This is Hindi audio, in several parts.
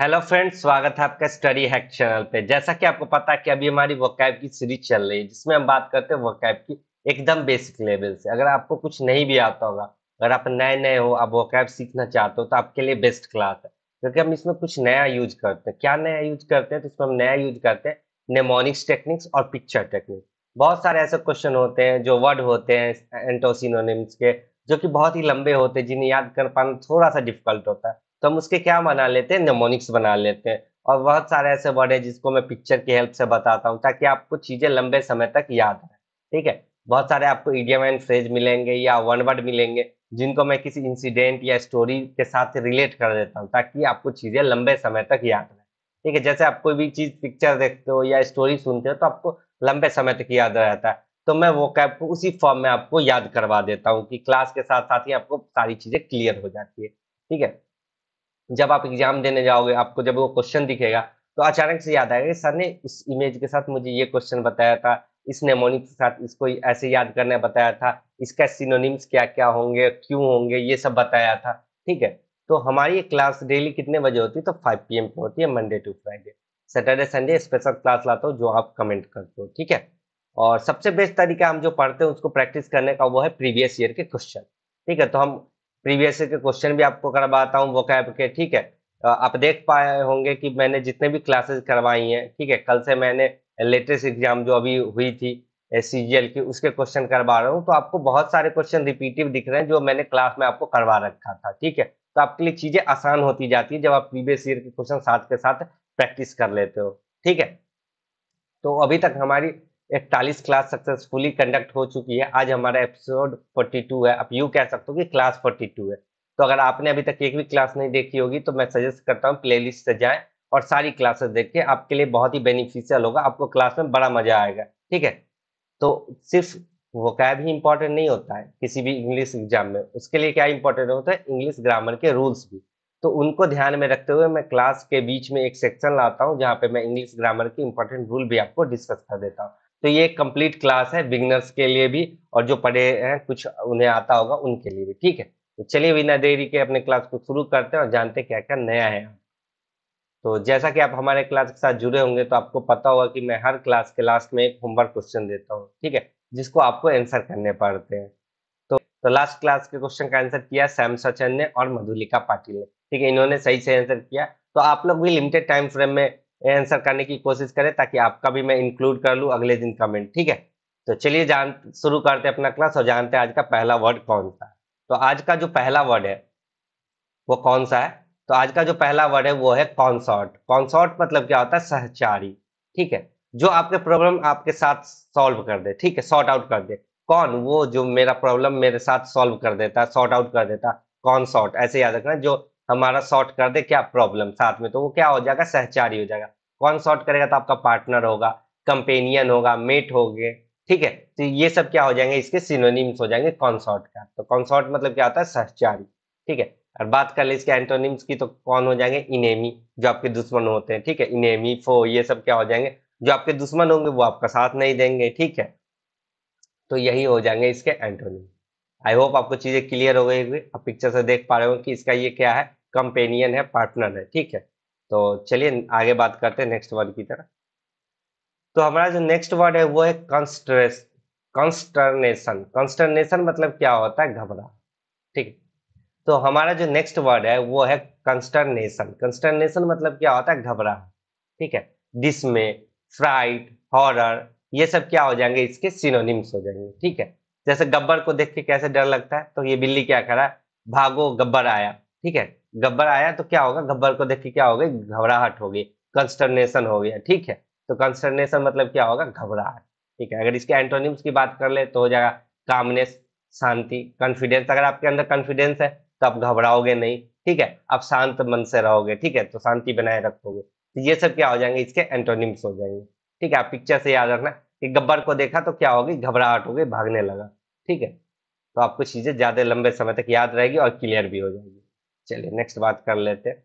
हेलो फ्रेंड्स स्वागत है आपका स्टडी हैक चैनल पे जैसा कि आपको पता है कि अभी हमारी वकैब की सीरीज चल रही है जिसमें हम बात करते हैं वकैब की एकदम बेसिक लेवल से अगर आपको कुछ नहीं भी आता होगा अगर आप नए नए हो आप वकैब सीखना चाहते हो तो आपके लिए बेस्ट क्लास है क्योंकि हम इसमें कुछ नया यूज करते हैं क्या नया यूज करते हैं तो इसमें हम नया यूज करते हैं नेमोनिक्स टेक्निक्स और पिक्चर टेक्निक्स बहुत सारे ऐसे क्वेश्चन होते हैं जो वर्ड होते हैं एंटोसिनोनिम्स के जो कि बहुत ही लंबे होते हैं जिन्हें याद कर पाना थोड़ा सा डिफिकल्ट होता है तो हम उसके क्या बना लेते हैं नमोनिक्स बना लेते हैं और बहुत सारे ऐसे वर्ड है जिसको मैं पिक्चर की हेल्प से बताता हूँ ताकि आपको चीज़ें लंबे समय तक याद रहे ठीक है बहुत सारे आपको इडियम एंड फ्रेज मिलेंगे या वन वर्ड मिलेंगे जिनको मैं किसी इंसिडेंट या स्टोरी के साथ रिलेट कर देता हूँ ताकि आपको चीज़ें लंबे समय तक याद रहे ठीक है जैसे आप कोई भी चीज़ पिक्चर देखते हो या स्टोरी सुनते हो तो आपको लंबे समय तक याद रहता है तो मैं वो कैब को उसी फॉर्म में आपको याद करवा देता हूँ कि क्लास के साथ साथ ही आपको सारी चीज़ें क्लियर हो जाती है ठीक है जब आप एग्जाम देने जाओगे आपको जब वो क्वेश्चन दिखेगा तो अचानक से याद आएगा सर ने इस इमेज के साथ मुझे ये क्वेश्चन बताया था इस नेमोनिक के साथ इसको ऐसे याद करने बताया था इसका सिनोनिम्स क्या क्या होंगे क्यों होंगे ये सब बताया था ठीक है तो हमारी क्लास डेली कितने बजे होती है तो फाइव पी पे होती है Monday to Friday Saturday Sunday special class लाता हूँ जो आप कमेंट करते हो ठीक है और सबसे बेस्ट तरीका हम जो पढ़ते हैं उसको प्रैक्टिस करने का वो है प्रीवियस ईयर के क्वेश्चन ठीक है तो हम प्रीवियस के क्वेश्चन भी आपको करवाता हूँ वो कैब के ठीक है आप देख पाए होंगे कि मैंने जितने भी क्लासेस करवाई हैं ठीक है कल से मैंने लेटेस्ट एग्जाम जो अभी हुई थी सीजीएल की उसके क्वेश्चन करवा रहा हूँ तो आपको बहुत सारे क्वेश्चन रिपीटिव दिख रहे हैं जो मैंने क्लास में आपको करवा रखा था ठीक है तो आपके लिए चीजें आसान होती जाती है जब आप प्रीवियस ईयर के क्वेश्चन साथ के साथ प्रैक्टिस कर लेते हो ठीक है तो अभी तक हमारी इकतालीस क्लास सक्सेसफुली कंडक्ट हो चुकी है आज हमारा एपिसोड 42 है आप यू कह सकते हो कि क्लास 42 है तो अगर आपने अभी तक एक भी क्लास नहीं देखी होगी तो मैं सजेस्ट करता हूँ प्ले लिस्ट से जाए और सारी क्लासेस देख के आपके लिए बहुत ही बेनिफिशियल होगा आपको क्लास में बड़ा मजा आएगा ठीक है तो सिर्फ वो क्या ही इम्पोर्टेंट नहीं होता है किसी भी इंग्लिश एग्जाम में उसके लिए क्या इंपॉर्टेंट होता है इंग्लिश ग्रामर के रूल्स भी तो उनको ध्यान में रखते हुए मैं क्लास के बीच में एक सेक्शन लाता हूँ जहाँ पे मैं इंग्लिश ग्रामर के इंपॉर्टेंट रूल भी आपको डिस्कस कर देता हूँ तो ये कंप्लीट क्लास है बिगनर्स के लिए भी और जो पढ़े हैं कुछ उन्हें आता होगा उनके लिए भी ठीक है तो चलिए बिना देरी के अपने क्लास को शुरू करते हैं और जानते क्या क्या नया है तो जैसा कि आप हमारे क्लास के साथ जुड़े होंगे तो आपको पता होगा कि मैं हर क्लास के लास्ट में एक होमवर्क क्वेश्चन देता हूँ ठीक है जिसको आपको आंसर करने पड़ते हैं तो तो लास्ट क्लास के क्वेश्चन का आंसर किया सैम सचन ने और मधुलिका पाटिल ने ठीक है इन्होंने सही से आंसर किया तो आप लोग भी लिमिटेड टाइम फ्रेम में आंसर करने की कोशिश करें ताकि आपका भी मैं इंक्लूड कर लूँ अगले दिन कमेंट ठीक है तो चलिए जान शुरू करते अपना क्लास और जानते हैं आज का पहला वर्ड कौन सा तो आज का जो पहला वर्ड है वो कौन सा है तो आज का जो पहला वर्ड है वो है कॉन्सॉर्ट कॉन्सॉर्ट मतलब क्या होता है सहचारी ठीक है जो आपके प्रॉब्लम आपके साथ सॉल्व कर दे ठीक है सॉर्ट आउट कर दे कौन वो जो मेरा प्रॉब्लम मेरे साथ सॉल्व कर देता है सॉर्ट आउट कर देता कॉन्सॉर्ट ऐसे याद रखना जो हमारा सॉर्ट कर दे क्या प्रॉब्लम साथ में तो वो क्या हो जाएगा सहचारी हो जाएगा कौन सॉर्ट करेगा तो आपका पार्टनर होगा कंपेनियन होगा मेट हो गए ठीक है तो ये सब क्या हो जाएंगे इसके सिनोनिम्स हो जाएंगे कॉन्सॉर्ट का तो कॉन्सॉर्ट मतलब क्या होता है सहचारी ठीक है और बात कर ले इसके एंटोनिम्स की तो कौन हो जाएंगे इनेमी जो आपके दुश्मन होते हैं ठीक है इनेमी फो ये सब क्या हो जाएंगे जो आपके दुश्मन होंगे वो आपका साथ नहीं देंगे ठीक है तो यही हो जाएंगे इसके एंटोनिम्स आई होप आपको चीजें क्लियर हो गई होगी आप पिक्चर से देख पा रहे हो कि इसका ये क्या है कंपेनियन है पार्टनर है ठीक है तो चलिए आगे बात करते हैं नेक्स्ट वर्ड की तरह तो हमारा जो नेक्स्ट वर्ड है वो है कंस्ट्रेस कंस्टर्नेशन कंस्टर्नेशन मतलब क्या होता है घबरा ठीक तो हमारा जो नेक्स्ट वर्ड है वो है कंस्टर्नेशन कंस्टर्नेशन मतलब क्या होता है घबरा ठीक है डिसमे फ्राइट हॉरर ये सब क्या हो जाएंगे इसके सिनोनिम्स हो जाएंगे ठीक है जैसे गब्बर को देख के कैसे डर लगता है तो ये बिल्ली क्या करा भागो गब्बर आया ठीक है गब्बर आया तो क्या होगा गब्बर को देख के क्या गई घबराहट होगी कंस्टर्नेशन हो गया ठीक है तो कंस्टर्नेशन मतलब क्या होगा घबराहट ठीक है अगर इसके एंटोनिम्स की बात कर ले तो हो जाएगा कामनेस शांति कॉन्फिडेंस अगर आपके अंदर कॉन्फिडेंस है तो आप घबराओगे नहीं ठीक है आप शांत मन से रहोगे ठीक है तो शांति बनाए रखोगे तो ये सब क्या हो जाएंगे इसके एंटोनिम्स हो जाएंगे ठीक है आप पिक्चर से याद रखना कि गब्बर को देखा तो क्या होगी घबराहट होगी भागने लगा ठीक है तो आपको चीज़ें ज़्यादा लंबे समय तक याद रहेगी और क्लियर भी हो जाएगी चलिए नेक्स्ट बात कर लेते हैं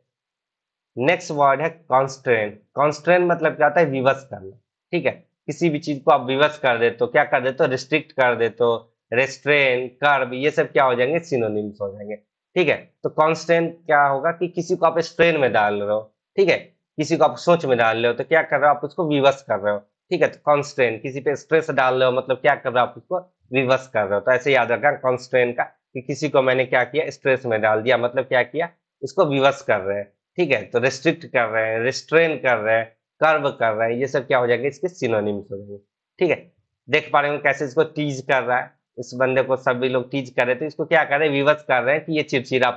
नेक्स्ट वर्ड है कॉन्स्ट्रेन कॉन्स्ट्रेन मतलब क्या होता है विवश करना ठीक है किसी भी चीज़ को आप विवश कर देते हो क्या कर दे तो रिस्ट्रिक्ट कर दे तो रेस्ट्रेन कर्ब ये सब क्या हो जाएंगे सिनोनिम्स हो जाएंगे ठीक है तो कॉन्स्टेंट क्या होगा कि किसी को आप स्ट्रेन में डाल रहे हो ठीक है किसी को आप सोच में डाल रहे हो तो क्या कर रहे हो आप उसको विवश कर रहे हो ठीक है तो कॉन्स्टेंट किसी पे स्ट्रेस डाल रहे हो मतलब क्या कर रहे हो आप उसको विवश कर रहे हो तो ऐसे याद रखा कॉन्स्ट्रेन का कि किसी को मैंने क्या किया स्ट्रेस में डाल दिया मतलब क्या किया उसको विवश कर रहे हैं ठीक है तो रिस्ट्रिक्ट कर रहे हैं रिस्ट्रेन कर रहे हैं कर्व कर रहे हैं ये सब क्या हो जाएंगे इसके सिनोनिम्स हो जाएंगे ठीक है देख पा रहे हो कैसे इसको टीज कर रहा है इस बंदे को सभी लोग टीज कर रहे थे इसको क्या कर रहे हैं विवश कर रहे हैं कि ये चिड़चिड़ा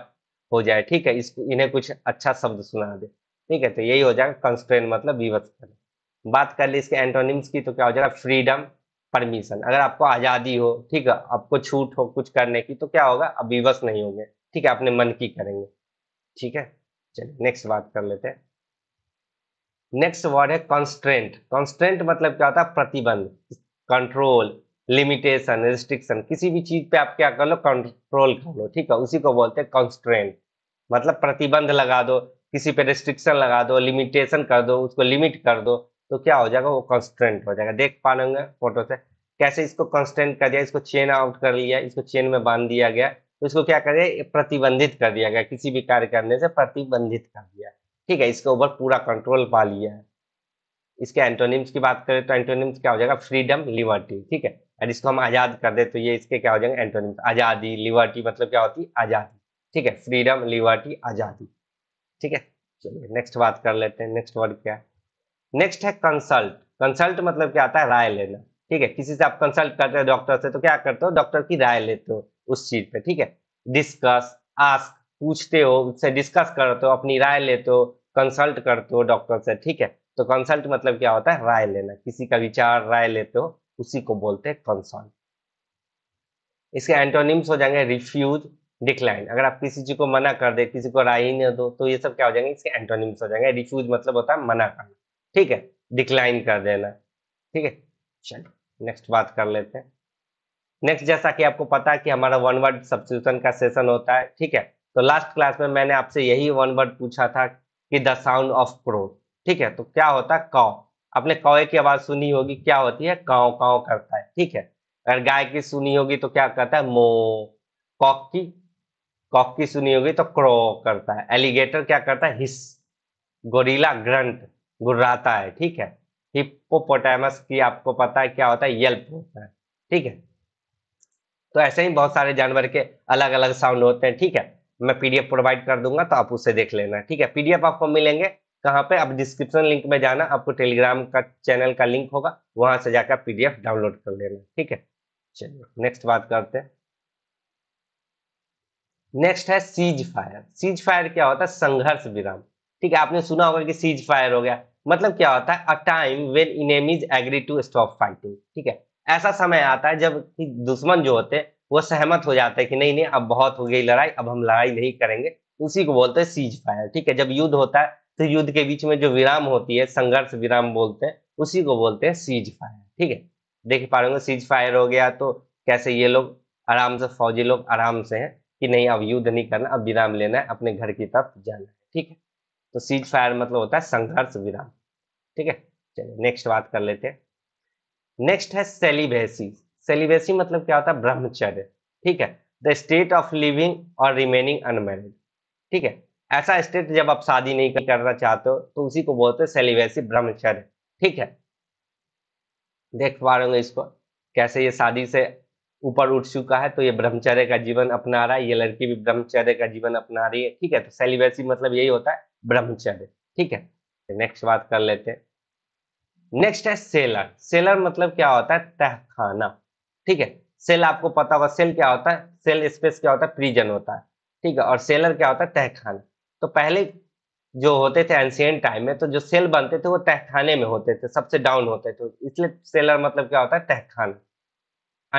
हो जाए ठीक है इसको इन्हें कुछ अच्छा शब्द सुना दे ठीक है तो यही हो जाएगा कंस्ट्रेन मतलब विवश कर बात कर ली इसके एंटोनिम्स की तो क्या हो जाएगा फ्रीडम परमिशन अगर आपको आज़ादी हो ठीक है आपको छूट हो कुछ करने की तो क्या होगा अब विवश नहीं होंगे ठीक है अपने मन की करेंगे ठीक है चलिए नेक्स्ट बात कर लेते हैं नेक्स्ट वर्ड है कॉन्स्ट्रेंट कॉन्स्ट्रेंट मतलब क्या होता है प्रतिबंध कंट्रोल लिमिटेशन रिस्ट्रिक्शन किसी भी चीज पे आप क्या कर लो कंट्रोल कर लो ठीक है उसी को बोलते हैं कॉन्स्ट्रेंट मतलब प्रतिबंध लगा दो किसी पे रिस्ट्रिक्शन लगा दो लिमिटेशन कर दो उसको लिमिट कर दो तो क्या हो जाएगा वो कंस्टेंट हो जाएगा देख पा लेंगे फोटो से कैसे इसको कंस्टेंट कर दिया इसको चेन आउट कर लिया इसको चेन में बांध दिया गया तो इसको क्या कर दिया प्रतिबंधित कर दिया गया किसी भी कार्य करने से प्रतिबंधित कर दिया ठीक है इसके ऊपर पूरा कंट्रोल पा लिया है इसके एंटोनिम्स की बात करें तो एंटोनिम्स क्या हो जाएगा फ्रीडम लिबर्टी ठीक है और इसको हम आज़ाद कर दे तो ये इसके क्या हो जाएंगे एंटोनिम्स आज़ादी लिबर्टी मतलब क्या होती है आज़ादी ठीक है फ्रीडम लिबर्टी आज़ादी ठीक है चलिए नेक्स्ट बात कर लेते हैं नेक्स्ट वर्ड क्या है नेक्स्ट है कंसल्ट कंसल्ट मतलब क्या आता है राय लेना ठीक है किसी से आप कंसल्ट करते हो डॉक्टर से तो क्या करते हो डॉक्टर की राय लेते हो उस चीज पे ठीक है डिस्कस आस्क पूछते हो उससे डिस्कस करते हो अपनी राय लेते हो कंसल्ट करते हो डॉक्टर से ठीक है तो कंसल्ट मतलब क्या होता है राय लेना किसी का विचार राय लेते हो उसी को बोलते हैं कंसल्ट इसके एंटोनिम्स हो जाएंगे रिफ्यूज डिक्लाइन अगर आप किसी चीज को मना कर दे किसी को राय ही नहीं दो तो ये सब क्या हो जाएंगे इसके एंटोनिम्स हो जाएंगे रिफ्यूज मतलब होता है मना करना ठीक है डिक्लाइन कर देना ठीक है चलो नेक्स्ट बात कर लेते हैं नेक्स्ट जैसा कि आपको पता है कि हमारा वन वर्ड सब्सिट्यूशन का सेशन होता है ठीक है तो लास्ट क्लास में मैंने आपसे यही वन वर्ड पूछा था कि द साउंड ऑफ क्रो ठीक है तो क्या होता है कौ आपने कौए की आवाज सुनी होगी क्या होती है काव काव करता है ठीक है अगर गाय की सुनी होगी तो क्या करता है मो कॉक की कॉक की सुनी होगी तो क्रो करता है एलिगेटर क्या करता है हिस गोरिला ग्रंट गुर्राता है ठीक है हिप्पोपोटामस की आपको पता है क्या होता है येल्प होता है ठीक है तो ऐसे ही बहुत सारे जानवर के अलग अलग साउंड होते हैं ठीक है मैं पीडीएफ प्रोवाइड कर दूंगा तो आप उसे देख लेना ठीक है पीडीएफ आपको मिलेंगे कहाँ पे आप डिस्क्रिप्शन लिंक में जाना आपको टेलीग्राम का चैनल का लिंक होगा वहां से जाकर पीडीएफ डाउनलोड कर लेना ठीक है चलिए नेक्स्ट बात करते हैं नेक्स्ट है सीज फायर सीज फायर क्या होता है संघर्ष विराम ठीक है आपने सुना होगा कि सीज फायर हो गया मतलब क्या होता है a time when enemies agree to stop fighting ठीक है ऐसा समय आता है जब दुश्मन जो होते हैं वो सहमत हो जाते हैं कि नहीं नहीं अब बहुत हो गई लड़ाई अब हम लड़ाई नहीं करेंगे उसी को बोलते हैं सीज फायर ठीक है जब युद्ध होता है तो युद्ध के बीच में जो विराम होती है संघर्ष विराम बोलते हैं उसी को बोलते हैं सीज फायर ठीक है देख पा रहे सीज फायर हो गया तो कैसे ये लोग आराम से फौजी लोग आराम से हैं कि नहीं अब युद्ध नहीं करना अब विराम लेना है अपने घर की तरफ जाना है ठीक है तो सीज फायर मतलब होता है संघर्ष विराम ठीक है चलिए नेक्स्ट बात कर लेते हैं नेक्स्ट है सेलिबेसी सेलिबेसी मतलब क्या होता है ब्रह्मचर्य ठीक है द स्टेट ऑफ लिविंग और रिमेनिंग अनमेरिड ठीक है ऐसा स्टेट जब आप शादी नहीं करना चाहते हो तो उसी को बोलते हैं सेलिबेसी ब्रह्मचर्य ठीक है देख पा रहे इसको कैसे ये शादी से ऊपर उठ चुका है तो ये ब्रह्मचर्य का जीवन अपना रहा है ये लड़की भी ब्रह्मचर्य का जीवन अपना रही है ठीक है तो सेलिबेसी मतलब यही होता है ब्रह्मचर्य ठीक है नेक्स्ट तो बात कर लेते हैं नेक्स्ट है सेलर सेलर मतलब क्या होता है तहखाना ठीक है सेल आपको पता होगा सेल क्या होता है सेल स्पेस क्या होता है प्रिजन होता है ठीक है और सेलर क्या होता है तहखाना तो पहले जो होते थे एंशियंट टाइम में तो जो सेल बनते थे वो तहखाने में होते थे सबसे डाउन होते थे इसलिए सेलर मतलब क्या होता है तहखाना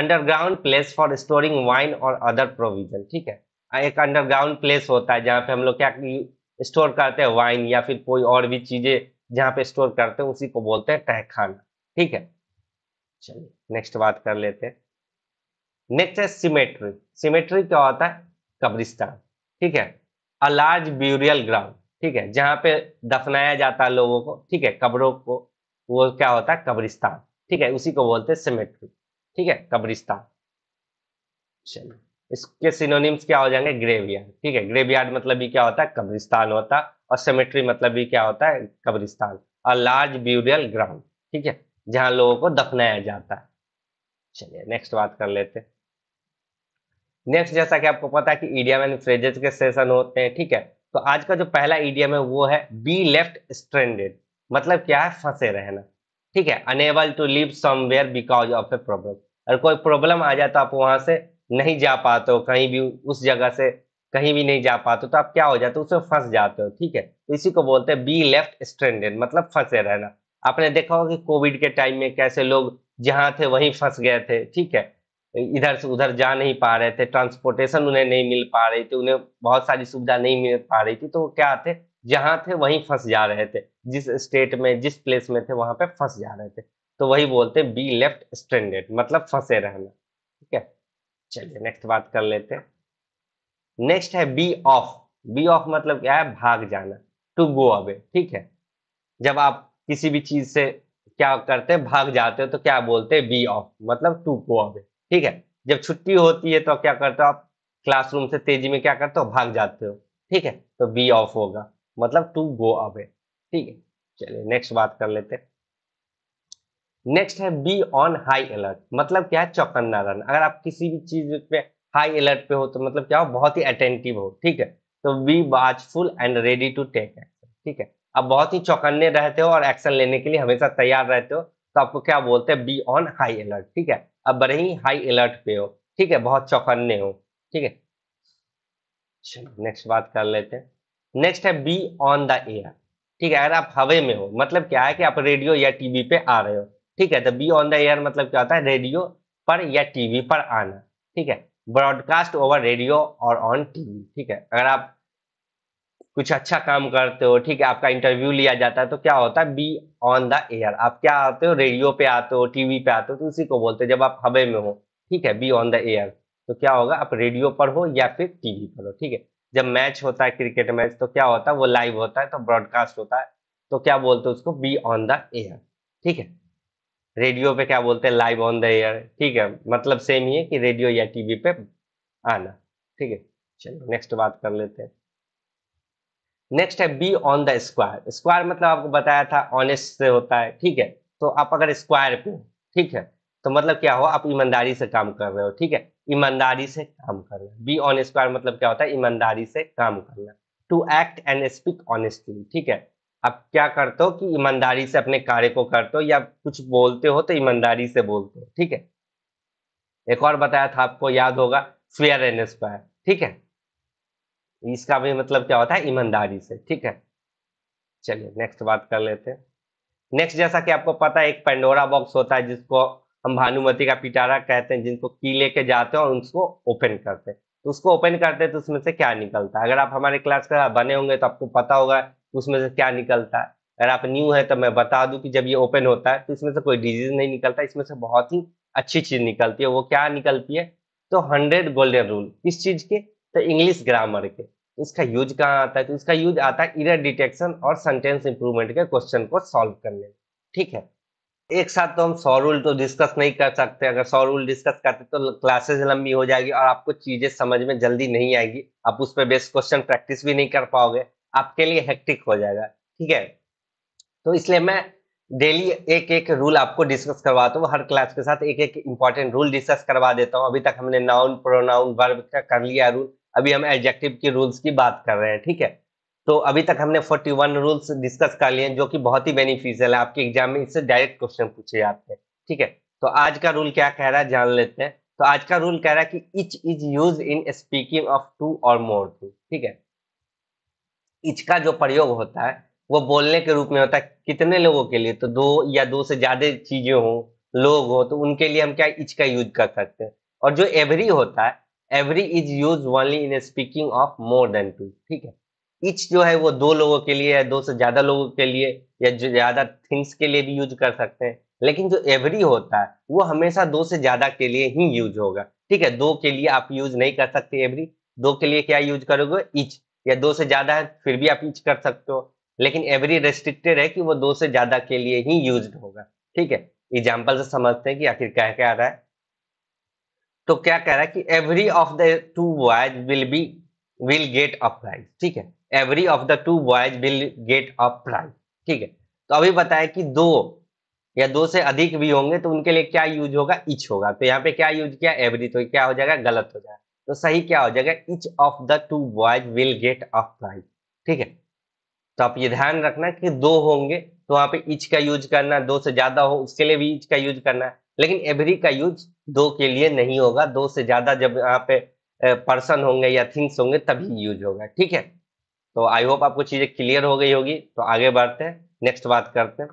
underground place for storing wine और अदर प्रोविजन ठीक है एक अंडरग्राउंड प्लेस होता है जहाँ पे हम लोग क्या स्टोर करते हैं वाइन या फिर कोई और भी चीजें जहां पे स्टोर करते हैं उसी को बोलते हैं तहखाना ठीक है चलिए नेक्स्ट बात कर लेते हैं नेक्स्ट है सिमेट्री सिमेट्री क्या होता है कब्रिस्तान ठीक है अ लार्ज ब्यूरियल ग्राउंड ठीक है जहां पे दफनाया जाता है लोगों को ठीक है कब्रों को वो क्या होता है कब्रिस्तान ठीक है उसी को बोलते हैं सिमेट्री ठीक है कब्रिस्तान चलिए इसके सिनोनिम्स क्या हो जाएंगे ग्रेवयार्ड ठीक है ग्रेवयार्ड मतलब भी क्या होता है कब्रिस्तान होता है और सेमेट्री मतलब भी क्या होता है कब्रिस्तान अ लार्ज ब्यूरियल ग्राउंड ठीक है जहां लोगों को दफनाया जाता है चलिए नेक्स्ट बात कर लेते हैं नेक्स्ट जैसा कि आपको पता है कि ईडीएम एंड फ्रेजेस के सेशन होते हैं ठीक है तो आज का जो पहला ईडीएम है वो है बी लेफ्ट स्ट्रेंडेड मतलब क्या है फंसे रहना ठीक है unable to live somewhere because of a problem अगर कोई प्रॉब्लम आ जाए तो आप वहां से नहीं जा पाते हो कहीं भी उस जगह से कहीं भी नहीं जा पाते तो आप क्या हो जाते हो उसमें फंस जाते हो ठीक है इसी को बोलते हैं बी लेफ्ट स्ट्रेंडेड मतलब फंसे रहना आपने देखा होगा कि कोविड के टाइम में कैसे लोग जहाँ थे वहीं फंस गए थे ठीक है इधर से उधर जा नहीं पा रहे थे ट्रांसपोर्टेशन उन्हें नहीं मिल पा रही थी उन्हें बहुत सारी सुविधा नहीं मिल पा रही थी तो वो क्या थे जहाँ थे वहीं फंस जा रहे थे जिस स्टेट में जिस प्लेस में थे वहां पे फंस जा रहे थे तो वही बोलते बी लेफ्ट स्टैंडर्ड मतलब फंसे रहना चलिए नेक्स्ट बात कर लेते हैं नेक्स्ट है बी ऑफ बी ऑफ मतलब क्या है भाग जाना टू गो अवे ठीक है जब आप किसी भी चीज से क्या करते हैं भाग जाते हो तो क्या बोलते हैं बी ऑफ मतलब टू गो अवे ठीक है जब छुट्टी होती है तो क्या करते हो आप क्लासरूम से तेजी में क्या करते हो भाग जाते हो ठीक है तो बी ऑफ होगा मतलब टू गो अवे ठीक है चलिए नेक्स्ट बात कर लेते हैं नेक्स्ट है बी ऑन हाई अलर्ट मतलब क्या है चौकन्ना रहना अगर आप किसी भी चीज पे हाई अलर्ट पे हो तो मतलब क्या हो बहुत ही अटेंटिव हो ठीक है तो be watchful and ready to take action ठीक है आप बहुत ही चौकन्ने रहते हो और एक्शन लेने के लिए हमेशा तैयार रहते हो तो आपको क्या बोलते हैं बी ऑन हाई अलर्ट ठीक है अब बड़े ही हाई अलर्ट पे हो ठीक है बहुत चौकन्ने हो ठीक है चलो नेक्स्ट बात कर लेते हैं नेक्स्ट है बी ऑन द एयर ठीक है अगर आप हवे में हो मतलब क्या है कि आप रेडियो या टीवी पे आ रहे हो ठीक है तो बी ऑन द एयर मतलब क्या होता है रेडियो पर या टीवी पर आना ठीक है ब्रॉडकास्ट ओवर रेडियो और ऑन टीवी ठीक है अगर आप कुछ अच्छा काम करते हो ठीक है आपका इंटरव्यू लिया जाता है तो क्या होता है बी ऑन द एयर आप क्या आते हो रेडियो पे आते हो टीवी पे आते हो तो उसी को बोलते हो जब आप हवे में हो ठीक है बी ऑन द एयर तो क्या होगा आप रेडियो पर हो या फिर टीवी पर हो ठीक है जब मैच होता है क्रिकेट मैच तो क्या होता है वो लाइव होता है तो ब्रॉडकास्ट होता है तो क्या बोलते हो उसको बी ऑन द एयर ठीक है रेडियो पे क्या बोलते हैं लाइव ऑन द एयर ठीक है मतलब सेम ही है कि रेडियो या टीवी पे आना ठीक है चलो नेक्स्ट बात कर लेते हैं नेक्स्ट है be on the square square मतलब आपको बताया था ऑनेस्ट से होता है ठीक है तो आप अगर स्क्वायर पे ठीक है तो मतलब क्या हो आप ईमानदारी से काम कर रहे हो ठीक है ईमानदारी से काम करना बी ऑन स्क्वायर मतलब क्या होता है ईमानदारी से काम करना to act and speak honestly ठीक है आप क्या करते हो कि ईमानदारी से अपने कार्य को करते हो या कुछ बोलते हो तो ईमानदारी से बोलते हो ठीक है एक और बताया था आपको याद होगा फेयर एंड स्क्वायर ठीक है इसका भी मतलब क्या होता है ईमानदारी से ठीक है चलिए नेक्स्ट बात कर लेते हैं नेक्स्ट जैसा कि आपको पता है एक पेंडोरा बॉक्स होता है जिसको हम भानुमति का पिटारा कहते हैं जिनको की लेके जाते हैं और उसको ओपन करते हैं तो उसको ओपन करते हैं तो उसमें से क्या निकलता है अगर आप हमारे क्लास का बने होंगे तो आपको पता होगा उसमें से क्या निकलता है अगर आप न्यू है तो मैं बता दूं कि जब ये ओपन होता है तो इसमें से कोई डिजीज नहीं निकलता इसमें से बहुत ही अच्छी चीज निकलती है वो क्या निकलती है तो हंड्रेड गोल्डन रूल किस चीज के तो इंग्लिश ग्रामर के इसका यूज कहाँ आता है तो इसका यूज आता है इरर डिटेक्शन और सेंटेंस इंप्रूवमेंट के क्वेश्चन को सॉल्व करने में ठीक है एक साथ तो हम सौ रूल तो डिस्कस नहीं कर सकते अगर सौ रूल डिस्कस करते तो क्लासेस लंबी हो जाएगी और आपको चीजें समझ में जल्दी नहीं आएगी आप उस पर बेस्ट क्वेश्चन प्रैक्टिस भी नहीं कर पाओगे आपके लिए हेक्टिक हो जाएगा ठीक है तो इसलिए मैं डेली एक एक रूल आपको डिस्कस करवाता हूँ हर क्लास के साथ एक एक इंपॉर्टेंट रूल डिस्कस करवा देता हूँ अभी तक हमने नाउन प्रोनाउन वर्ब का कर लिया रूल अभी हम एडजेक्टिव की रूल्स की बात कर रहे हैं ठीक है तो अभी तक हमने 41 रूल्स डिस्कस कर लिए जो कि बहुत ही बेनिफिशियल है आपके एग्जाम में इससे डायरेक्ट क्वेश्चन पूछे हैं ठीक है तो आज का रूल क्या कह रहा है जान लेते हैं तो आज का रूल कह रहा है कि इच इज यूज इन स्पीकिंग ऑफ टू और मोर टू ठीक है इच का जो प्रयोग होता है वो बोलने के रूप में होता है कितने लोगों के लिए तो दो या दो से ज्यादा चीजें हो लोग हो तो उनके लिए हम क्या इच का यूज कर सकते हैं और जो एवरी होता है एवरी इज यूज ओनली इन speaking of more than two ठीक है इच जो है वो दो लोगों के लिए या दो से ज्यादा लोगों के लिए या ज्यादा थिंग्स के लिए भी यूज कर सकते हैं लेकिन जो एवरी होता है वो हमेशा दो से ज्यादा के लिए ही यूज होगा ठीक है दो के लिए आप यूज नहीं कर सकते एवरी दो के लिए क्या यूज करोगे इच या दो से ज्यादा है फिर भी आप यूज कर सकते हो लेकिन एवरी रेस्ट्रिक्टेड है कि वो दो से ज्यादा के लिए ही यूज होगा ठीक है एग्जाम्पल से समझते हैं कि आखिर क्या क्या आ रहा है तो क्या कह रहा है कि every of the two boys will be will get a prize ठीक है every of the two boys will get a prize ठीक है तो अभी बताया कि दो या दो से अधिक भी होंगे तो उनके लिए क्या यूज होगा इच होगा तो यहाँ पे क्या यूज किया एवरी तो क्या हो जाएगा गलत हो जाएगा तो सही क्या हो जाएगा each of the two boys will get a prize ठीक है तो आप ये ध्यान रखना कि दो होंगे तो वहां पे इच का यूज करना दो से ज्यादा हो उसके लिए भी इच का यूज करना है लेकिन एवरी का यूज दो के लिए नहीं होगा दो से ज्यादा जब यहाँ पे पर्सन होंगे या थिंग्स होंगे तभी यूज होगा ठीक है तो आई होप आपको चीजें क्लियर हो गई होगी तो आगे बढ़ते हैं नेक्स्ट बात करते हैं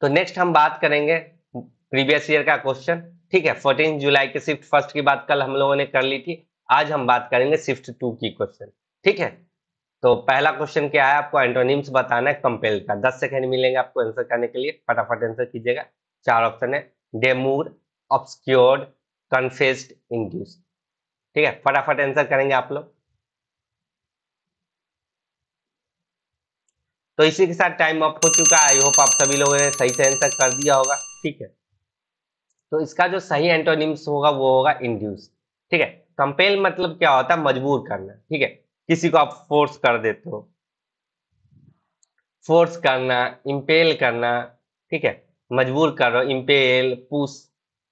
तो नेक्स्ट हम बात करेंगे प्रीवियस ईयर का क्वेश्चन ठीक है फोर्टीन जुलाई के शिफ्ट फर्स्ट की बात कल हम लोगों ने कर ली थी आज हम बात करेंगे शिफ्ट टू की क्वेश्चन ठीक है तो पहला क्वेश्चन क्या है आपको एंटोनिम्स बताना है कंपेल का दस सेकेंड मिलेंगे आपको आंसर करने के लिए फटाफट आंसर कीजिएगा चार ऑप्शन है डेमूर ऑब्सक्योर्ड कन्फेस्ड इंड्यूस ठीक है फटाफट आंसर करेंगे आप लोग तो इसी के साथ टाइम अप हो चुका है आई होप आप सभी लोगों ने सही से आंसर कर दिया होगा ठीक है तो इसका जो सही एंटोनिम्स होगा वो होगा इंड्यूस ठीक है कंपेल मतलब क्या होता है मजबूर करना ठीक है किसी को आप फोर्स कर देते हो फोर्स करना इम्पेल करना ठीक है मजबूर कर रहे हो इम्पेल पुश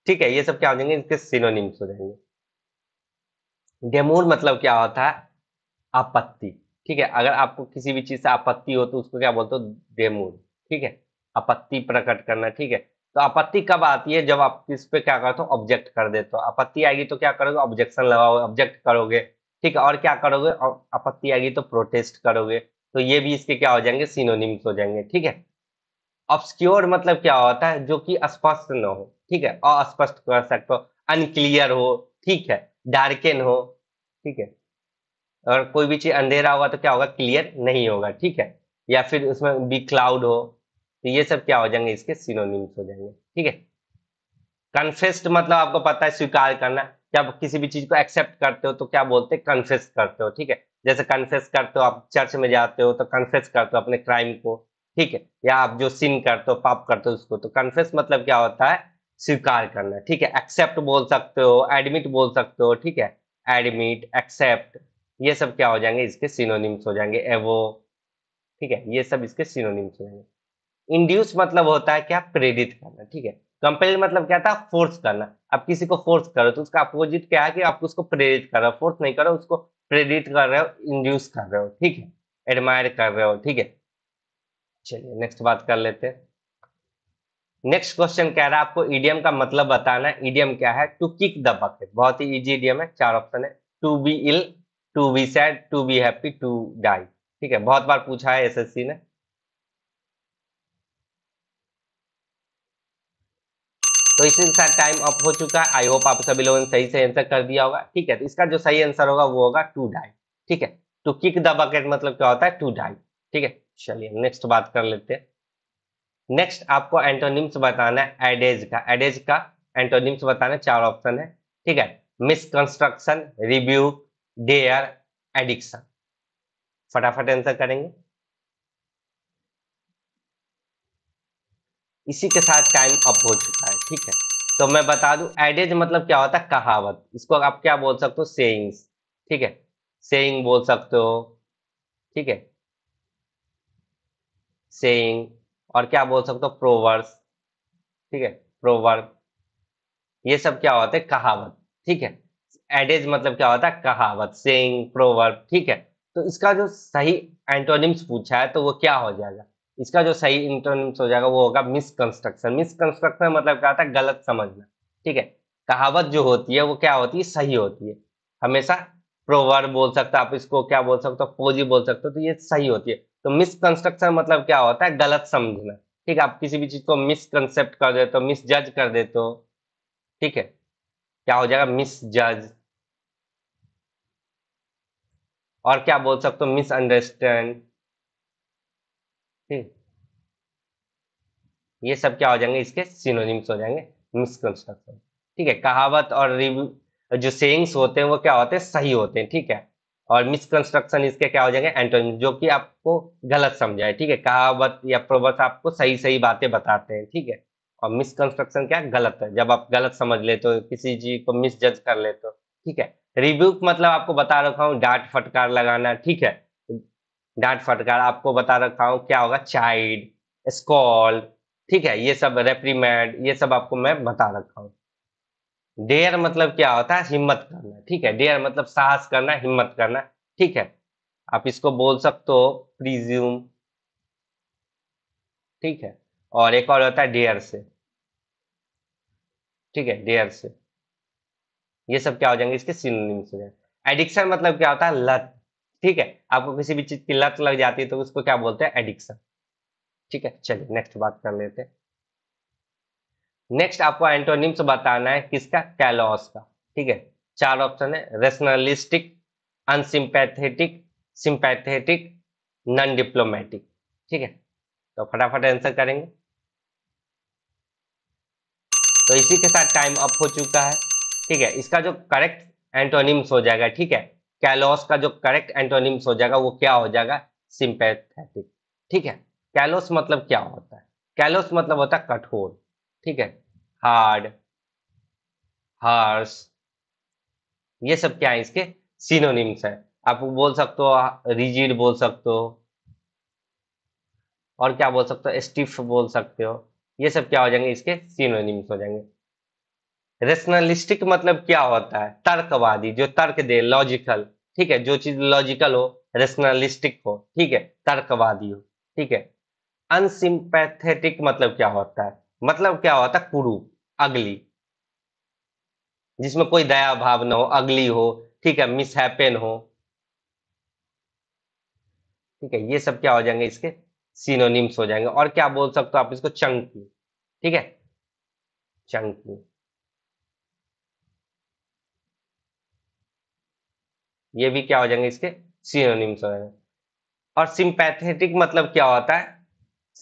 ठीक है ये सब क्या हो जाएंगे इसके सिनोनिम्स हो जाएंगे डेमूर मतलब क्या होता है आपत्ति ठीक है अगर आपको किसी भी चीज से आपत्ति हो तो उसको क्या बोलते हो डेमूर ठीक है आपत्ति प्रकट करना ठीक है तो आपत्ति कब आती है जब आप इस पे क्या करते हो ऑब्जेक्ट कर देते हो आपत्ति आएगी तो क्या करोगे ऑब्जेक्शन लगाओगे ऑब्जेक्ट करोगे ठीक है और क्या करोगे आपत्ति आएगी तो प्रोटेस्ट करोगे तो ये भी इसके क्या हो जाएंगे सिनोनिम्स हो जाएंगे ठीक है ऑब्सक्योर मतलब क्या होता है जो कि स्पष्ट न हो ठीक है अस्पष्ट कर सकते हो अनक्लियर हो ठीक है डार्केन हो ठीक है और कोई भी चीज अंधेरा होगा तो क्या होगा क्लियर नहीं होगा ठीक है या फिर उसमें बी क्लाउड हो तो ये सब क्या हो जाएंगे इसके सिनोनिम्स हो जाएंगे ठीक है कन्फेस्ट मतलब आपको पता है स्वीकार करना जब किसी भी चीज को एक्सेप्ट करते हो तो क्या बोलते हैं कन्फेस करते हो ठीक है जैसे कन्फेस करते हो आप चर्च में जाते हो तो कन्फेस करते हो अपने क्राइम को ठीक है या आप जो सिन करते हो पाप करते हो उसको तो कन्फेस मतलब क्या होता है स्वीकार करना ठीक है एक्सेप्ट बोल सकते हो एडमिट बोल सकते हो ठीक है एडमिट एक्सेप्ट ये सब क्या हो जाएंगे इसके सिनोनिम्स हो जाएंगे एवो ठीक है ये सब इसके सिनोनिम्स हो जाएंगे इंड्यूस मतलब होता है क्या प्रेरित करना ठीक है कंपेल मतलब क्या था फोर्स करना आप किसी को फोर्स करो तो उसका अपोजिट क्या है कि आप उसको प्रेरित कर रहे हो फोर्स नहीं करो उसको प्रेरित कर रहे हो इंड्यूस कर रहे हो ठीक है एडमायर कर रहे हो ठीक है चलिए नेक्स्ट बात कर लेते हैं नेक्स्ट क्वेश्चन कह रहा है आपको ईडीएम का मतलब बताना है ईडीएम क्या है टू किक द बकेट बहुत ही इजी ईडीएम है चार ऑप्शन है to be ill to be sad to be happy to die ठीक है बहुत बार पूछा है एसएससी ने तो इसी के साथ टाइम अप हो चुका है आई होप आप सभी लोगों ने सही से आंसर कर दिया होगा ठीक है तो इसका जो सही आंसर होगा वो होगा टू डाई ठीक है तो किक द बकेट मतलब क्या होता है टू डाई ठीक है चलिए नेक्स्ट बात कर लेते हैं नेक्स्ट आपको एंटोनिम्स बताना है एडेज का एडेज का एंटोनिम्स बताना चार ऑप्शन है ठीक है मिसकंस्ट्रक्शन रिव्यू डेयर एडिक्शन फटाफट आंसर करेंगे इसी के साथ टाइम अप हो चुका है ठीक है तो मैं बता दूं एडेज मतलब क्या होता है कहावत इसको आप क्या बोल सकते हो सेइंग्स ठीक है सेइंग बोल सकते हो ठीक है सेइंग और क्या बोल सकते हो प्रोवर्स ठीक है प्रोवर्ब ये सब क्या होते है कहावत ठीक है एडेज मतलब क्या होता है कहावत सेइंग प्रोवर्ब ठीक है तो इसका जो सही एंटोनिम्स पूछा है तो वो क्या हो जाएगा इसका जो सही इंटर्म्स हो जाएगा वो होगा मिसकंस्ट्रक्शन मिसकंस्ट्रक्शन मतलब क्या होता है गलत समझना ठीक है कहावत जो होती है वो क्या होती है सही होती है हमेशा प्रोवर्ब बोल सकते आप इसको क्या बोल सकते हो फोजी बोल सकते हो तो ये सही होती है तो मिसकंस्ट्रक्शन मतलब क्या होता है गलत समझना ठीक है आप किसी भी चीज को मिसकंसेप्ट कर देते हो मिस जज कर देते हो ठीक है क्या हो जाएगा मिस जज और क्या बोल सकते हो मिसअंडरस्टैंड ठीक हम्म। ये सब क्या हो जाएंगे इसके सिनोनिम्स हो जाएंगे मिसकंस्ट्रक्शन ठीक है कहावत और जो सेंग्स होते हैं वो क्या होते हैं सही होते हैं ठीक है और मिसकंस्ट्रक्शन इसके क्या हो जाएंगे एंटोनिम जो कि आपको गलत समझाए ठीक है कहावत या प्रवत आपको सही सही बातें बताते हैं ठीक है और मिसकंस्ट्रक्शन क्या गलत है जब आप गलत समझ लेते हो किसी चीज को मिसजज कर लेते हो ठीक है रिव्यू मतलब आपको बता रखा हूँ डांट फटकार लगाना ठीक है डांट फटकार आपको बता रखा हूँ क्या होगा चाइड स्कॉल ठीक है ये सब रेप्रीमेंड ये सब आपको मैं बता रखा हूँ डेयर मतलब क्या होता है हिम्मत करना ठीक है डेयर मतलब साहस करना हिम्मत करना ठीक है आप इसको बोल सकते हो प्रिज्यूम ठीक है और एक और होता है डेयर से ठीक है डेयर से ये सब क्या हो जाएंगे इसके सिनोनिम्स हो जाएंगे एडिक्शन मतलब क्या होता है लत ठीक है आपको किसी भी चीज की लत लग जाती है तो उसको क्या बोलते हैं एडिक्शन ठीक है चलिए नेक्स्ट बात कर लेते हैं नेक्स्ट आपको एंटोनिम्स बताना है किसका कैलॉस का ठीक है चार ऑप्शन है rationalistic unsympathetic sympathetic non diplomatic ठीक है तो फटाफट आंसर करेंगे तो इसी के साथ टाइम अप हो चुका है ठीक है इसका जो करेक्ट एंटोनिम्स हो जाएगा ठीक है कैलोस का जो करेक्ट एंटोनिम्स हो जाएगा वो क्या हो जाएगा सिंपैथेटिक ठीक है कैलोस मतलब क्या होता है कैलोस मतलब होता है कठोर ठीक है हार्ड हार्स ये सब क्या है इसके सिनोनिम्स है आप बोल सकते हो रिजिड बोल सकते हो और क्या बोल सकते हो स्टिफ बोल सकते हो ये सब क्या हो जाएंगे इसके सिनोनिम्स हो जाएंगे रेशनलिस्टिक मतलब क्या होता है तर्कवादी जो तर्क दे लॉजिकल ठीक है जो चीज लॉजिकल हो रेशनलिस्टिक हो ठीक है तर्कवादी हो ठीक है अनसिंपैथेटिक मतलब क्या होता है मतलब क्या होता है कुरु अगली जिसमें कोई दया भाव ना हो अगली हो ठीक है मिस हो ठीक है ये सब क्या हो जाएंगे इसके सिनोनिम्स हो जाएंगे और क्या बोल सकते हो आप इसको चंकी ठीक है चंकी ये भी क्या हो जाएंगे इसके सीनोनिम्स हो जाएंगे और सिंपैथेटिक मतलब क्या होता है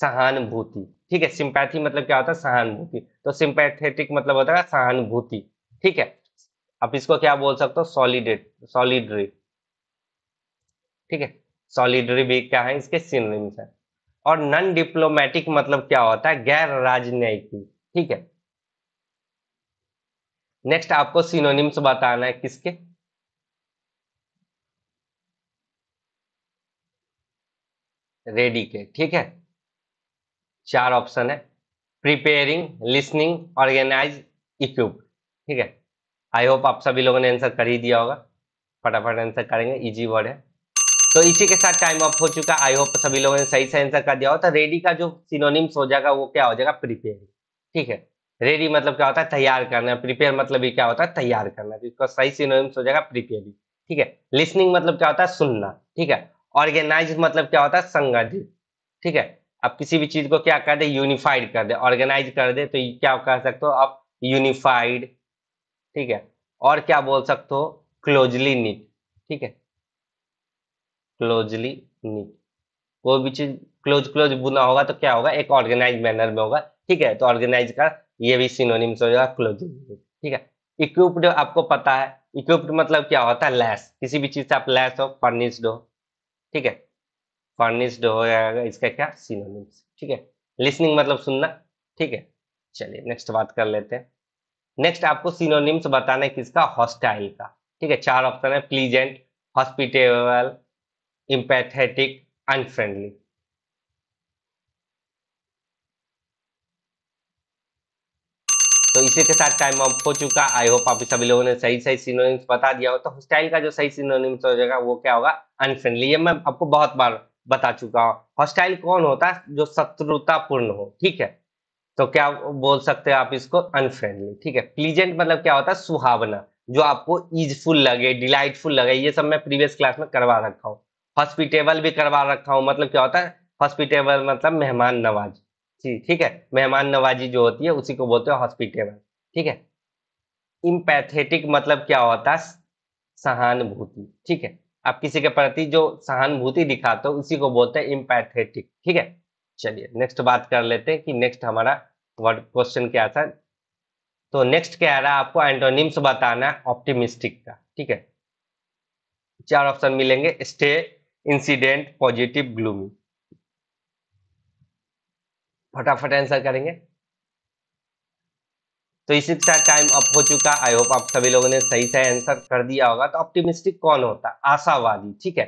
सहानुभूति ठीक है सिंपैथी मतलब क्या होता है सहानुभूति तो सिंपैथेटिक मतलब होता है सहानुभूति ठीक है अब इसको क्या बोल सकते हो सॉलिडेट सॉलिडरी ठीक है सॉलिडरी भी क्या है इसके सिनोनिम्स है और नॉन डिप्लोमेटिक मतलब क्या होता है गैर राजनयिक ठीक है नेक्स्ट आपको सिनोनिम्स बताना है किसके रेडी के ठीक है चार ऑप्शन है प्रिपेयरिंग लिसनिंग ऑर्गेनाइज इक्विप ठीक है आई होप आप सभी लोगों ने आंसर कर ही दिया होगा फटाफट आंसर करेंगे इजी वर्ड है तो इसी के साथ टाइम अप हो चुका आई होप सभी लोगों ने सही से आंसर कर दिया हो तो रेडी का जो सिनोनिम्स हो जाएगा वो क्या हो जाएगा प्रिपेयरिंग ठीक है रेडी मतलब क्या होता है तैयार करना प्रिपेयर मतलब भी क्या होता है तैयार करना तो इसका सही सिनोनिम्स हो जाएगा प्रिपेयरिंग ठीक है लिसनिंग मतलब क्या होता है सुनना ठीक है ऑर्गेनाइज मतलब क्या होता है संगठित ठीक है आप किसी भी चीज को क्या कर दे यूनिफाइड कर दे ऑर्गेनाइज कर दे तो क्या कह सकते हो आप यूनिफाइड ठीक है और क्या बोल सकते हो क्लोजली नीट ठीक है क्लोजली नीट कोई भी चीज क्लोज क्लोज बुना होगा तो क्या होगा एक ऑर्गेनाइज मैनर में होगा ठीक है तो ऑर्गेनाइज का ये भी सिनोनिम्स हो जाएगा क्लोजली नीट ठीक है इक्विप्ड आपको पता है इक्विप्ड मतलब क्या होता है लेस किसी भी चीज से आप लेस हो फर्निश्ड हो ठीक है फर्निस्ड हो जाएगा इसका क्या सिनोनिम्स ठीक है लिसनिंग मतलब सुनना ठीक है चलिए नेक्स्ट बात कर लेते हैं नेक्स्ट आपको सिनोनिम्स बताना है किसका हॉस्टाइल का ठीक है चार ऑप्शन है प्लीजेंट हॉस्पिटेबल इम्पैथेटिक अनफ्रेंडली तो इसी के साथ टाइम ऑफ हो चुका आई होप आप सभी लोगों ने सही सही सिनोनिम्स बता दिया हो तो हॉस्टाइल का जो सही सिनोनिम्स हो जाएगा वो क्या होगा अनफ्रेंडली ये मैं आपको बहुत बार बता चुका हूँ हॉस्टाइल कौन होता है जो शत्रुतापूर्ण हो ठीक है तो क्या बोल सकते हैं आप इसको अनफ्रेंडली ठीक है प्लीजेंट मतलब क्या होता है सुहावना जो आपको ईजफुल लगे डिलाइटफुल लगे ये सब मैं प्रीवियस क्लास में करवा रखा हूँ हॉस्पिटेबल भी करवा रखा हूँ मतलब क्या होता है हॉस्पिटेबल मतलब मेहमान नवाज जी ठीक है मेहमान नवाजी जो होती है उसी को बोलते हैं हॉस्पिटेबल ठीक है इम्पैथेटिक मतलब क्या होता है सहानुभूति ठीक है आप किसी के प्रति जो सहानुभूति दिखाते हो उसी को बोलते हैं इम्पैथेटिक ठीक है चलिए नेक्स्ट बात कर लेते हैं कि नेक्स्ट हमारा वर्ड क्वेश्चन क्या था तो नेक्स्ट क्या रहा है आपको एंटोनिम्स बताना है ऑप्टिमिस्टिक का ठीक है चार ऑप्शन मिलेंगे स्टे इंसिडेंट पॉजिटिव ग्लूमी फटाफट आंसर करेंगे तो इसी का टाइम अप हो चुका आई होप आप सभी लोगों ने सही सही आंसर कर दिया होगा तो ऑप्टिमिस्टिक कौन होता है आशावादी ठीक है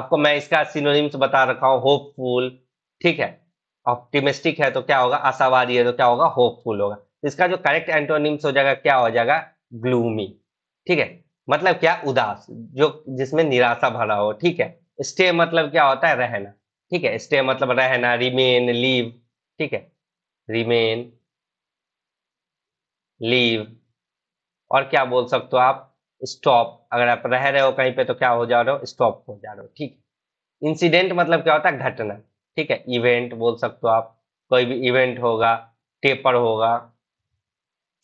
आपको मैं इसका सिनोनिम्स बता रखा हूं होपफुल ठीक है ऑप्टिमिस्टिक है तो क्या होगा आशावादी है तो क्या होगा होपफुल होगा इसका जो करेक्ट एंटोनिम्स हो जाएगा क्या हो जाएगा ग्लूमी ठीक है मतलब क्या उदास जो जिसमें निराशा भरा हो ठीक है स्टे मतलब क्या होता है रहना ठीक है स्टे मतलब रहना रिमेन लीव ठीक है रिमेन लीव और क्या बोल सकते हो आप स्टॉप अगर आप रह रहे हो कहीं पे तो क्या हो जा रहे हो स्टॉप हो जा रहे हो ठीक है इंसिडेंट मतलब क्या होता है घटना ठीक है इवेंट बोल सकते हो आप कोई भी इवेंट होगा टेपर होगा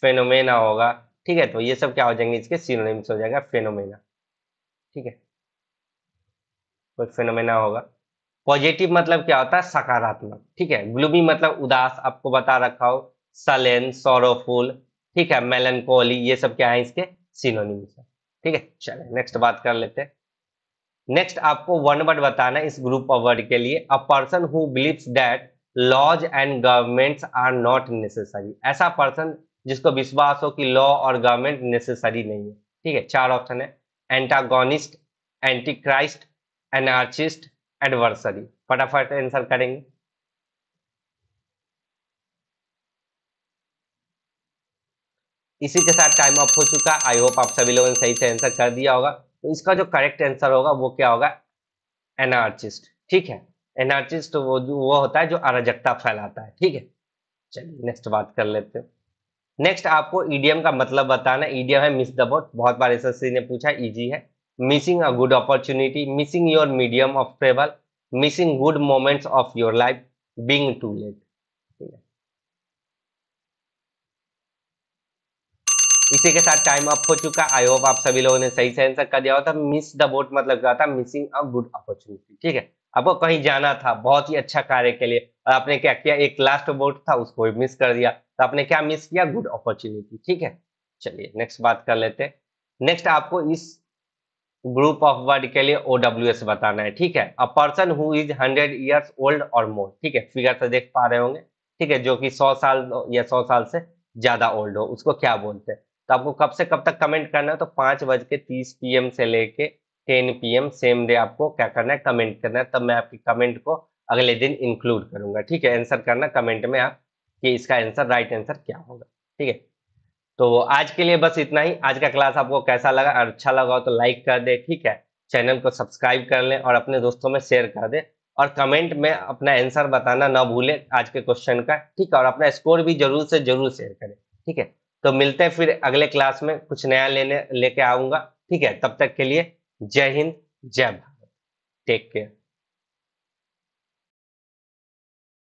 फेनोमेना होगा ठीक है तो ये सब क्या हो जाएंगे इसके सीनोनिम्स हो जाएगा फेनोमेना ठीक है कोई फेनोमेना होगा पॉजिटिव मतलब क्या होता है सकारात्मक ठीक है ग्लूमी मतलब उदास आपको बता रखा हो सलेन सोरोफुल ठीक है मेलनकोली ये सब क्या है इसके सिनोनिम्स है ठीक है चले नेक्स्ट बात कर लेते हैं नेक्स्ट आपको वन वर्ड बताना इस ग्रुप ऑफ वर्ड के लिए a person who believes that laws and governments are not necessary ऐसा पर्सन जिसको विश्वास हो कि लॉ और गवर्नमेंट नेसेसरी नहीं है ठीक है चार ऑप्शन है antagonist Antichrist anarchist adversary फटाफट आंसर करेंगे इसी के साथ टाइम अप हो चुका आई होप आप सभी लोगों ने सही से आंसर कर दिया होगा तो इसका जो करेक्ट आंसर होगा वो क्या होगा एनार्चिस्ट ठीक है एनार्चिस्ट वो वो होता है जो अराजकता फैलाता है ठीक है चलिए नेक्स्ट बात कर लेते हैं नेक्स्ट आपको ईडीएम का मतलब बताना ईडीएम है मिस द बोट बहुत बार एस ने पूछा इजी है missing a good opportunity, missing your medium of travel, missing good moments of your life, being too late. इसी के साथ टाइम अप हो चुका आई होप आप सभी लोगों ने सही से आंसर कर दिया होता मिस द बोट मतलब क्या था मिसिंग अ गुड अपॉर्चुनिटी ठीक है आपको कहीं जाना था बहुत ही अच्छा कार्य के लिए और आपने क्या किया एक लास्ट बोट था उसको भी मिस कर दिया तो आपने क्या मिस किया गुड अपॉर्चुनिटी ठीक है चलिए नेक्स्ट बात कर लेते हैं नेक्स्ट आपको इस ग्रुप ऑफ वर्ड के लिए ओ डब्ल्यू एस बताना है ठीक है a person who is hundred years old और मोर ठीक है फिगर से तो देख पा रहे होंगे ठीक है जो कि सौ साल या सौ साल से ज्यादा ओल्ड हो उसको क्या बोलते हैं तो आपको कब से कब तक कमेंट करना है तो पांच बज के तीस पी से लेके टेन पी सेम डे आपको क्या करना है कमेंट करना है तब मैं आपकी कमेंट को अगले दिन इंक्लूड करूंगा ठीक है आंसर करना कमेंट में आप कि इसका आंसर राइट आंसर क्या होगा ठीक है तो आज के लिए बस इतना ही आज का क्लास आपको कैसा लगा और अच्छा लगा हो तो लाइक कर दे ठीक है चैनल को सब्सक्राइब कर लें और अपने दोस्तों में शेयर कर दे और कमेंट में अपना आंसर बताना ना भूलें आज के क्वेश्चन का ठीक है और अपना स्कोर भी जरूर से जरूर शेयर करें ठीक है तो मिलते हैं फिर अगले क्लास में कुछ नया लेने लेके आऊंगा ठीक है तब तक के लिए जय हिंद जय भारत टेक केयर